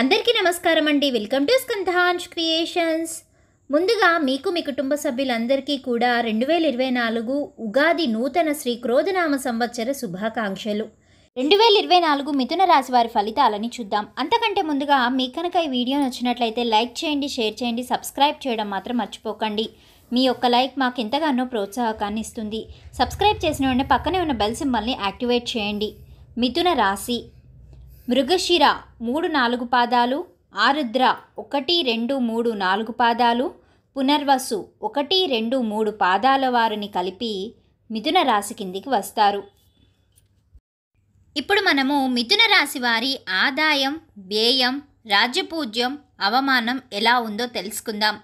అందరికీ నమస్కారం అండి వెల్కమ్ టు స్కంధాన్స్ క్రియేషన్స్ ముందుగా మీకు మీ కుటుంబ సభ్యులందరికీ కూడా రెండు వేల ఇరవై నాలుగు ఉగాది నూతన శ్రీ క్రోధనామ సంవత్సర శుభాకాంక్షలు రెండు వేల ఇరవై నాలుగు మిథున రాశి వారి ఫలితాలని చూద్దాం అంతకంటే ముందుగా మీ కనుక ఈ వీడియో నచ్చినట్లయితే లైక్ చేయండి షేర్ చేయండి సబ్స్క్రైబ్ చేయడం మాత్రం మర్చిపోకండి మీ యొక్క లైక్ మాకు ఎంతగానో ప్రోత్సాహకాన్ని ఇస్తుంది సబ్స్క్రైబ్ చేసిన వెంటనే పక్కనే ఉన్న బెల్ సింబల్ని యాక్టివేట్ చేయండి మిథున రాశి మృగశిర మూడు నాలుగు పాదాలు ఆరుద్ర ఒకటి రెండు మూడు నాలుగు పాదాలు పునర్వసు ఒకటి రెండు మూడు పాదాల వారిని కలిపి మిథున రాశి కిందికి వస్తారు ఇప్పుడు మనము మిథున రాశి వారి ఆదాయం వ్యయం రాజ్యపూజ్యం అవమానం ఎలా ఉందో తెలుసుకుందాం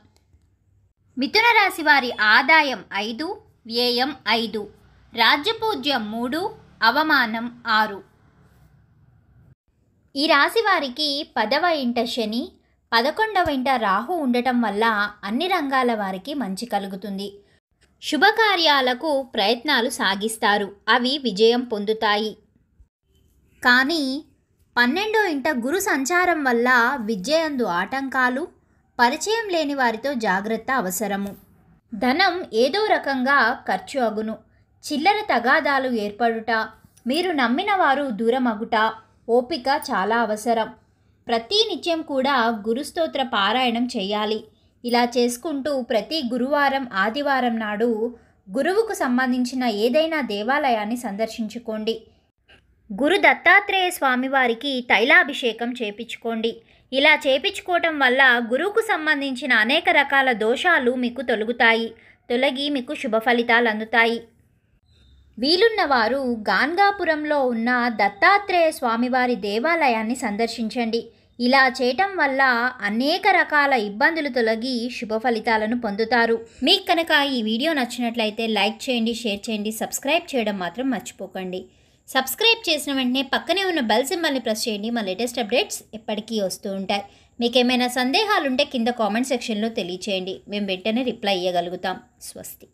మిథున రాశి వారి ఆదాయం ఐదు వ్యయం ఐదు రాజ్యపూజ్యం మూడు అవమానం ఆరు ఈ రాశి వారికి పదవ ఇంట శని పదకొండవ ఇంట రాహు ఉండటం వల్ల అన్ని రంగాల వారికి మంచి కలుగుతుంది శుభకార్యాలకు ప్రయత్నాలు సాగిస్తారు అవి విజయం పొందుతాయి కానీ పన్నెండో ఇంట గురు సంచారం వల్ల విద్యయందు ఆటంకాలు పరిచయం లేని వారితో జాగ్రత్త అవసరము ధనం ఏదో రకంగా ఖర్చు అగును చిల్లర తగాదాలు ఏర్పడుట మీరు నమ్మిన వారు దూరమగుట ఓపిక చాలా అవసరం ప్రతి నిత్యం కూడా గురుస్తోత్ర పారాయణం చేయాలి ఇలా చేసుకుంటూ ప్రతి గురువారం ఆదివారం నాడు గురువుకు సంబంధించిన ఏదైనా దేవాలయాన్ని సందర్శించుకోండి గురు దత్తాత్రేయ స్వామివారికి తైలాభిషేకం చేపించుకోండి ఇలా చేపించుకోవటం వల్ల గురువుకు సంబంధించిన అనేక రకాల దోషాలు మీకు తొలగుతాయి తొలగి మీకు శుభ ఫలితాలు అందుతాయి వీలున్నవారు గాన్గాపురంలో ఉన్న దత్తాత్రేయ స్వామివారి దేవాలయాన్ని సందర్శించండి ఇలా చేయటం వల్ల అనేక రకాల ఇబ్బందులు తొలగి శుభ ఫలితాలను పొందుతారు మీకు కనుక ఈ వీడియో నచ్చినట్లయితే లైక్ చేయండి షేర్ చేయండి సబ్స్క్రైబ్ చేయడం మాత్రం మర్చిపోకండి సబ్స్క్రైబ్ చేసిన వెంటనే పక్కనే ఉన్న బెల్ సింబల్ని ప్రెస్ చేయండి మా లేటెస్ట్ అప్డేట్స్ ఎప్పటికీ వస్తూ ఉంటాయి మీకు ఏమైనా సందేహాలుంటే కింద కామెంట్ సెక్షన్లో తెలియచేయండి మేము వెంటనే రిప్లై ఇవ్వగలుగుతాం స్వస్తి